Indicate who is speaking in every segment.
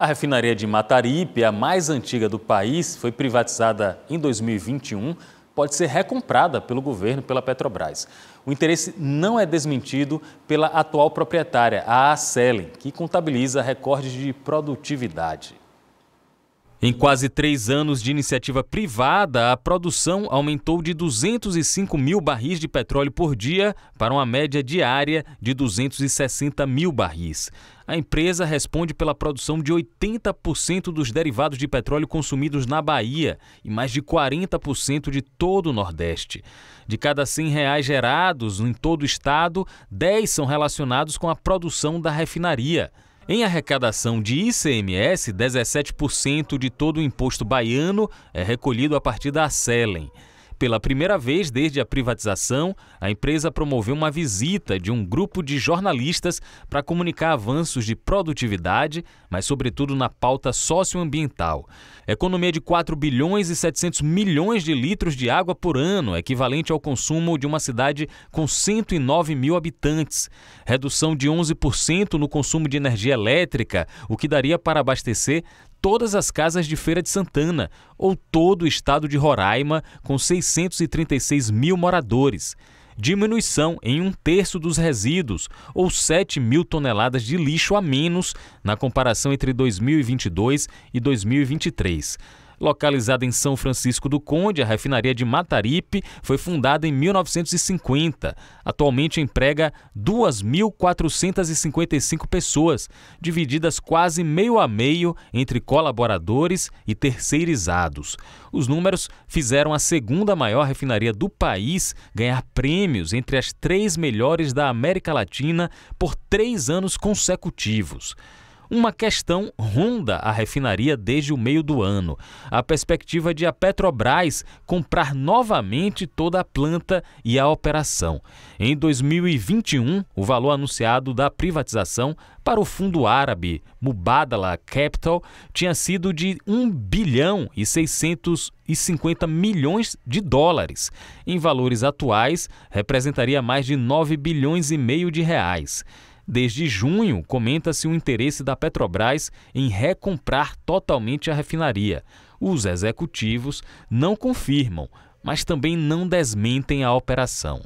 Speaker 1: A refinaria de Mataripe, a mais antiga do país, foi privatizada em 2021, pode ser recomprada pelo governo pela Petrobras. O interesse não é desmentido pela atual proprietária, a Acelen, que contabiliza recordes de produtividade. Em quase três anos de iniciativa privada, a produção aumentou de 205 mil barris de petróleo por dia para uma média diária de 260 mil barris. A empresa responde pela produção de 80% dos derivados de petróleo consumidos na Bahia e mais de 40% de todo o Nordeste. De cada R$ 100 reais gerados em todo o estado, 10 são relacionados com a produção da refinaria. Em arrecadação de ICMS, 17% de todo o imposto baiano é recolhido a partir da Selen. Pela primeira vez desde a privatização, a empresa promoveu uma visita de um grupo de jornalistas para comunicar avanços de produtividade, mas sobretudo na pauta socioambiental. Economia de 4 bilhões e 700 milhões de litros de água por ano, equivalente ao consumo de uma cidade com 109 mil habitantes. Redução de 11% no consumo de energia elétrica, o que daria para abastecer todas as casas de Feira de Santana, ou todo o estado de Roraima, com 636 mil moradores. Diminuição em um terço dos resíduos, ou 7 mil toneladas de lixo a menos na comparação entre 2022 e 2023. Localizada em São Francisco do Conde, a refinaria de Mataripe foi fundada em 1950. Atualmente emprega 2.455 pessoas, divididas quase meio a meio entre colaboradores e terceirizados. Os números fizeram a segunda maior refinaria do país ganhar prêmios entre as três melhores da América Latina por três anos consecutivos uma questão ronda a refinaria desde o meio do ano. A perspectiva de a Petrobras comprar novamente toda a planta e a operação. Em 2021, o valor anunciado da privatização para o fundo árabe Mubadala Capital tinha sido de 1 bilhão e 650 milhões de dólares. Em valores atuais, representaria mais de 9 bilhões e meio de reais. Desde junho, comenta-se o interesse da Petrobras em recomprar totalmente a refinaria. Os executivos não confirmam, mas também não desmentem a operação.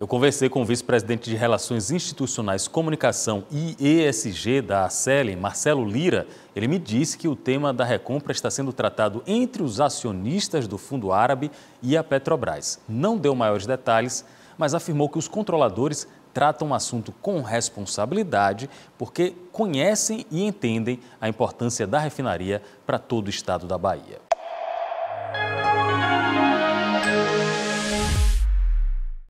Speaker 1: Eu conversei com o vice-presidente de Relações Institucionais, Comunicação e ESG da ACEL, Marcelo Lira. Ele me disse que o tema da recompra está sendo tratado entre os acionistas do Fundo Árabe e a Petrobras. Não deu maiores detalhes, mas afirmou que os controladores tratam o assunto com responsabilidade, porque conhecem e entendem a importância da refinaria para todo o estado da Bahia.